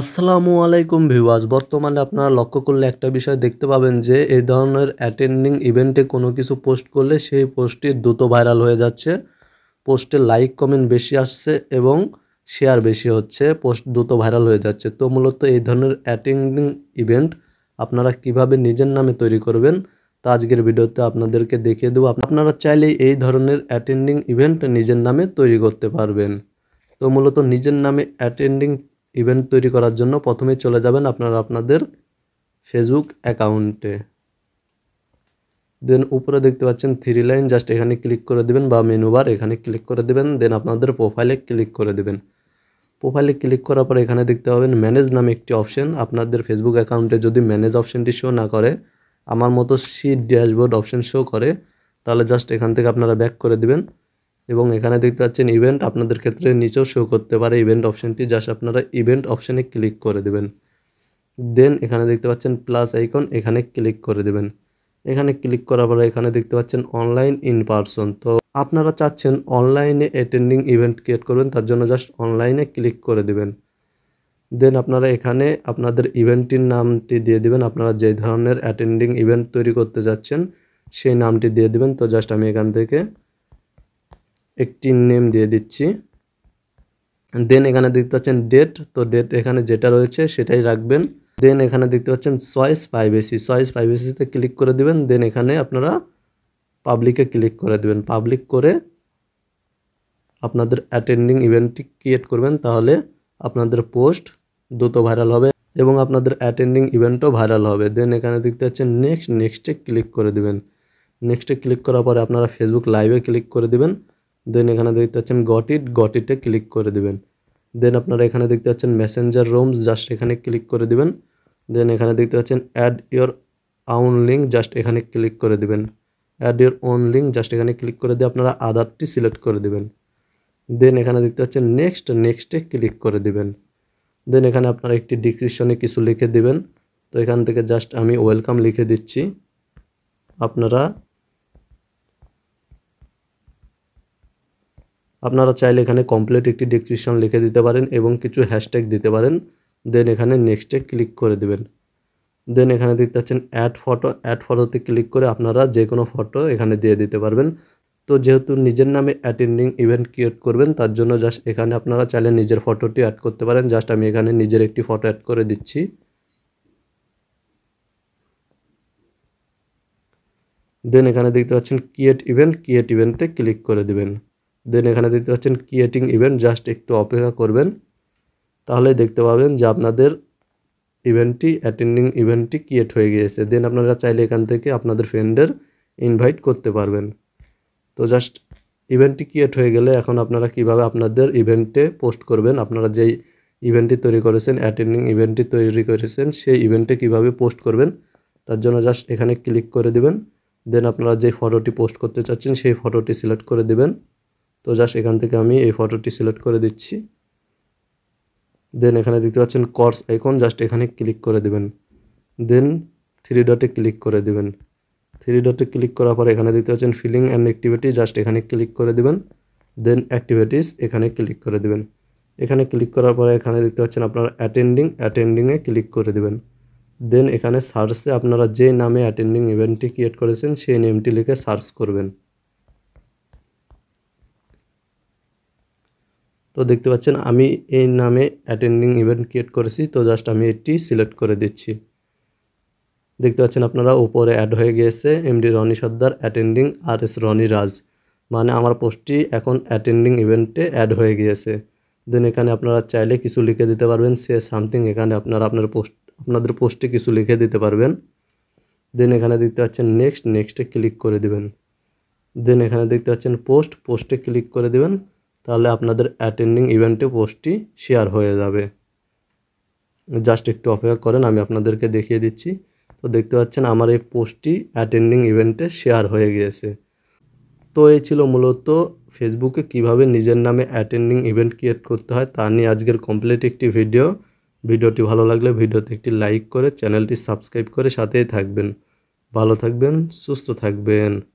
আসসালামু আলাইকুম ভিউয়ার্স বর্তমানে আপনারা লক্ষ্য করলে একটা বিষয় দেখতে পাবেন যে এই ধরনের অ্যাটেন্ডিং ইভেন্টে কোনো কিছু পোস্ট করলে সেই পোস্টটি দ্রুত ভাইরাল হয়ে যাচ্ছে পোস্টে লাইক কমেন্ট বেশি আসছে এবং শেয়ার বেশি হচ্ছে পোস্ট দ্রুত ভাইরাল হয়ে যাচ্ছে তো মূলত এই ধরনের অ্যাটেন্ডিং ইভেন্ট আপনারা কিভাবে নিজের নামে তৈরি করবেন তা আজকের ভিডিওতে আপনাদেরকে দেখিয়ে দেবো আপনারা চাইলে এই ধরনের অ্যাটেন্ডিং ইভেন্ট নিজের নামে তৈরি করতে পারবেন তো মূলত নিজের নামে অ্যাটেন্ডিং ইভেন্ট তৈরি করার জন্য প্রথমে চলে যাবেন আপনারা আপনাদের ফেসবুক অ্যাকাউন্টে দেন উপরে দেখতে পাচ্ছেন থ্রি লাইন জাস্ট এখানে ক্লিক করে দেবেন বা মেনু বার এখানে ক্লিক করে দেবেন দেন আপনাদের প্রোফাইলে ক্লিক করে দেবেন প্রোফাইলে ক্লিক করার পর এখানে দেখতে পাবেন ম্যানেজ নামে একটি অপশন আপনাদের ফেসবুক অ্যাকাউন্টে যদি ম্যানেজ অপশনটি শো না করে আমার মতো শি ড্যাশবোর্ড অপশান শো করে তাহলে জাস্ট এখান থেকে আপনারা ব্যাক করে দেবেন এবং এখানে দেখতে পাচ্ছেন ইভেন্ট আপনাদের ক্ষেত্রে নিচেও শো করতে পারে ইভেন্ট অপশানটি জাস্ট আপনারা ইভেন্ট অপশানে ক্লিক করে দেবেন দেন এখানে দেখতে পাচ্ছেন প্লাস আইকন এখানে ক্লিক করে দেবেন এখানে ক্লিক করার পরে এখানে দেখতে পাচ্ছেন অনলাইন ইন পারসন তো আপনারা চাচ্ছেন অনলাইনে অ্যাটেন্ডিং ইভেন্ট ক্রিয়েট করবেন তার জন্য জাস্ট অনলাইনে ক্লিক করে দেবেন দেন আপনারা এখানে আপনাদের ইভেন্টটির নামটি দিয়ে দিবেন আপনারা যে ধরনের অ্যাটেন্ডিং ইভেন্ট তৈরি করতে যাচ্ছেন সেই নামটি দিয়ে দিবেন তো জাস্ট আমি এখান থেকে একটি নেম দিয়ে দিচ্ছি দেন এখানে দেখতে পাচ্ছেন ডেট তো ডেট এখানে যেটা রয়েছে সেটাই রাখবেন দেন এখানে দেখতে পাচ্ছেন চয়েস প্রাইভেসি চয়েস প্রাইভেসিতে ক্লিক করে দিবেন দেন এখানে আপনারা পাবলিকে ক্লিক করে দিবেন পাবলিক করে আপনাদের অ্যাটেন্ডিং ইভেন্টটি ক্রিয়েট করবেন তাহলে আপনাদের পোস্ট দ্রুত ভাইরাল হবে এবং আপনাদের অ্যাটেন্ডিং ইভেন্টও ভাইরাল হবে দেন এখানে দেখতে পাচ্ছেন নেক্সট নেক্সটে ক্লিক করে দিবেন নেক্সটে ক্লিক করার পরে আপনারা ফেসবুক লাইভে ক্লিক করে দিবেন দেন এখানে দেখতে পাচ্ছেন গট ইট গট ইটে ক্লিক করে দিবেন দেন আপনারা এখানে দেখতে পাচ্ছেন মেসেঞ্জার রুমস জাস্ট এখানে ক্লিক করে দিবেন দেন এখানে দেখতে পাচ্ছেন add your own link just এখানে ক্লিক করে দিবেন add your own link just এখানে ক্লিক করে দিয়ে আপনারা আদারটি সিলেক্ট করে দিবেন দেন এখানে দেখতে পাচ্ছেন নেক্সট নেক্সটে ক্লিক করে দিবেন দেন এখানে আপনারা একটি ডিসক্রিপশনে কিছু লিখে দিবেন তো এখান থেকে জাস্ট আমি ওয়েলকাম লিখে দিচ্ছি আপনারা আপনারা চাইলে এখানে কমপ্লিট একটি ডিসক্রিপশন লিখে দিতে পারেন এবং কিছু হ্যাশট্যাগ দিতে পারেন দেন এখানে নেক্সটে ক্লিক করে দিবেন দেন এখানে দেখতে পাচ্ছেন অ্যাড ফটো অ্যাড ফটোতে ক্লিক করে আপনারা যে কোনো ফটো এখানে দিয়ে দিতে পারবেন তো যেহেতু নিজের নামে অ্যাটেন্ডিং ইভেন্ট ক্রিয়েট করবেন তার জন্য জাস্ট এখানে আপনারা চাইলে নিজের ফটোটি অ্যাড করতে পারেন জাস্ট আমি এখানে নিজের একটি ফটো অ্যাড করে দিচ্ছি দেন এখানে দেখতে পাচ্ছেন ক্রিয়েট ইভেন্ট ক্রিয়েট ইভেন্টে ক্লিক করে দেবেন দেন এখানে দেখতে পাচ্ছেন ক্রিয়েটিং ইভেন্ট জাস্ট একটু অপেক্ষা করবেন তাহলে দেখতে পাবেন যে আপনাদের ইভেন্টটি অ্যাটেন্ডিং ইভেন্টটি ক্রিয়েট হয়ে গিয়েছে দেন আপনারা চাইলে এখান থেকে আপনাদের ফ্রেন্ডের ইনভাইট করতে পারবেন তো জাস্ট ইভেন্টটি ক্রিয়েট হয়ে গেলে এখন আপনারা কিভাবে আপনাদের ইভেন্টে পোস্ট করবেন আপনারা যেই ইভেন্টটি তৈরি করেছেন অ্যাটেন্ডিং ইভেন্টটি তৈরি করেছেন সেই ইভেন্টে কিভাবে পোস্ট করবেন তার জন্য জাস্ট এখানে ক্লিক করে দিবেন দেন আপনারা যে ফটোটি পোস্ট করতে চাচ্ছেন সেই ফটোটি সিলেক্ট করে দিবেন তো জাস্ট এখান থেকে আমি এই ফটোটি সিলেক্ট করে দিচ্ছি দেন এখানে দেখতে পাচ্ছেন কর্স এখন জাস্ট এখানে ক্লিক করে দেবেন দেন থ্রি ডটে ক্লিক করে দেবেন থ্রি ডটে ক্লিক করার পর এখানে দেখতে পাচ্ছেন ফিলিং অ্যান্ড অ্যাক্টিভিটি জাস্ট এখানে ক্লিক করে দেবেন দেন অ্যাক্টিভিটিস এখানে ক্লিক করে দেবেন এখানে ক্লিক করার পরে এখানে দেখতে পাচ্ছেন আপনার অ্যাটেন্ডিং অ্যাটেন্ডিংয়ে ক্লিক করে দেবেন দেন এখানে সার্চে আপনারা যে নামে অ্যাটেন্ডিং ইভেন্টটি ক্রিয়েট করেছেন সেই নেমটি লিখে সার্চ করবেন তো দেখতে পাচ্ছেন আমি এই নামে অ্যাটেন্ডিং ইভেন্ট ক্রিয়েট করেছি তো জাস্ট আমি এটি সিলেক্ট করে দিচ্ছি দেখতে পাচ্ছেন আপনারা উপরে অ্যাড হয়ে গিয়েছে এমডি রনি সর্দার অ্যাটেন্ডিং আর এস রনি রাজ মানে আমার পোস্টটি এখন অ্যাটেন্ডিং ইভেন্টে অ্যাড হয়ে গিয়েছে দেন এখানে আপনারা চাইলে কিছু লিখে দিতে পারবেন সে সামথিং এখানে আপনারা আপনার পোস্ট আপনাদের পোস্টে কিছু লিখে দিতে পারবেন দেন এখানে দেখতে পাচ্ছেন নেক্সট নেক্সটে ক্লিক করে দেবেন দেন এখানে দেখতে পাচ্ছেন পোস্ট পোস্টে ক্লিক করে দেবেন তাহলে আপনাদের অ্যাটেন্ডিং ইভেন্টে পোস্টটি শেয়ার হয়ে যাবে জাস্ট একটু অপেক্ষা করেন আমি আপনাদেরকে দেখিয়ে দিচ্ছি তো দেখতে পাচ্ছেন আমার এই পোস্টটি অ্যাটেন্ডিং ইভেন্টে শেয়ার হয়ে গিয়েছে তো এই ছিল মূলত ফেসবুকে কিভাবে নিজের নামে অ্যাটেন্ডিং ইভেন্ট ক্রিয়েট করতে হয় তা নিয়ে আজকের কমপ্লিট একটি ভিডিও ভিডিওটি ভালো লাগলে ভিডিওতে একটি লাইক করে চ্যানেলটি সাবস্ক্রাইব করে সাথেই থাকবেন ভালো থাকবেন সুস্থ থাকবেন